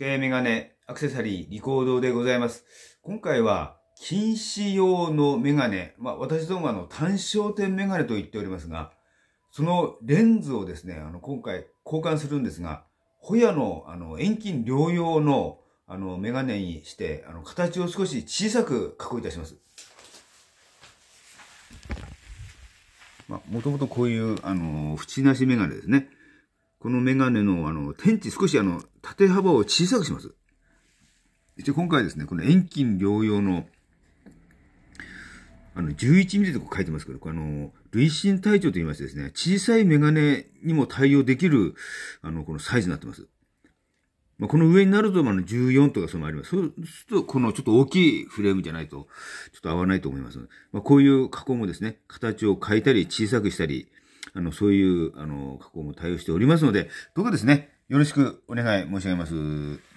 時計、メガネ、アクセサリー、リコードでございます。今回は、禁止用のメガネ、まあ、私どもはあの単焦点メガネと言っておりますが、そのレンズをですね、あの今回交換するんですが、ホヤのあの遠近両用のあのメガネにして、あの形を少し小さく加工いたします。まあ、もともとこういう、あの、縁なしメガネですね。このメガネの、あの、天地少しあの、縦幅を小さくします。一応今回ですね、この遠近両用の、あの、11ミリとか書いてますけど、あの、累進体調と言いましてですね、小さいメガネにも対応できる、あの、このサイズになってます。まあ、この上になると、あの、14とかそのもあります。そうすると、このちょっと大きいフレームじゃないと、ちょっと合わないと思います。まあ、こういう加工もですね、形を変えたり、小さくしたり、あの、そういう、あの、加工も対応しておりますので、どうかですね、よろしくお願い申し上げます。